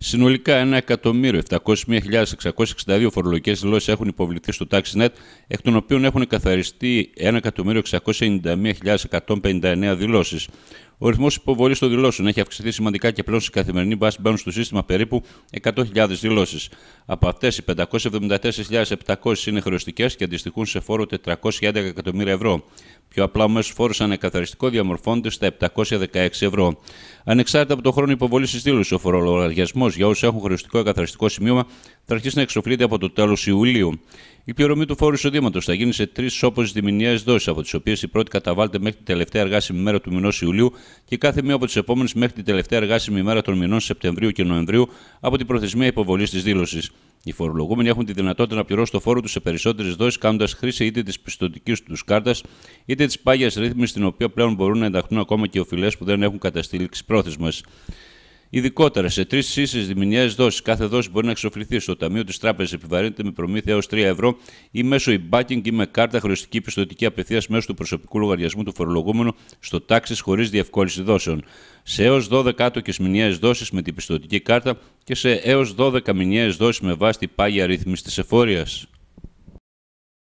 Συνολικά 1.701.662 φορολογικές δηλώσεις έχουν υποβληθεί στο TaxNet, εκ των οποίων έχουν καθαριστεί 1.691.159 δηλώσεις. Ο ρυθμός υποβολής των δηλώσεων έχει αυξηθεί σημαντικά και πλέον σε καθημερινή βάση μπαίνουν στο σύστημα περίπου 100.000 δηλώσεις. Από αυτές, οι 574.700 είναι χρεωστικές και αντιστοιχούν σε φόρο 411 εκατομμύρια ευρώ. Πιο απλά, ο μέσος φόρος ανεκαθαριστικό διαμορφώνεται στα 716 ευρώ. Ανεξάρτητα από το χρόνο υποβολή της δήλωσης, ο φορολογαριασμός για όσους έχουν χρεωστικό εκαθαριστικό σημείωμα θα αρχίσει να εξοφλείται από το τέλος Ιουλίου. Η πληρωμή του φόρου εισοδήματος θα γίνει σε τρεις όπω διμηνιαίες δόσεις, από τις οποίες η πρώτη καταβάλλεται μέχρι την τελευταία εργάσιμη μέρα του μηνός Ιουλίου και κάθε μία από τις επόμενες μέχρι την τελευταία εργάσιμη μέρα των μηνών Σεπτεμβρίου και Νοεμβρίου από την προθεσμία υποβολής της δήλωσης. Οι φορολογούμενοι έχουν τη δυνατότητα να πληρώσουν το φόρο τους σε περισσότερες δόσεις, κάνοντας χρήση είτε της πιστοτικής τους κάρτας είτε της πάγιας ρύθμισης, στην οποία πλέον μπορούν να ενταχθούν ακόμα και οφειλές που δεν έχουν καταστήλει Ειδικότερα σε τρεις ίσε διμηνιαίε δόσει. Κάθε δόση μπορεί να εξοφληθεί στο ταμείο της τράπεζας, επιβαρύνεται με προμήθεια έως 3 ευρώ ή μέσω e-banking ή με κάρτα χρεωστική πιστοτική απευθείας μέσω του προσωπικού λογαριασμού του φορολογούμενου στο τάξης χωρίς διευκόλυνση δόσεων. Σε έως 12 άτοκες μηνιαίες δόσεις με την πιστοτική κάρτα και σε έως 12 μηνιαίες δόσεις με βάση την πάγια ρύθμιση της εφορίας.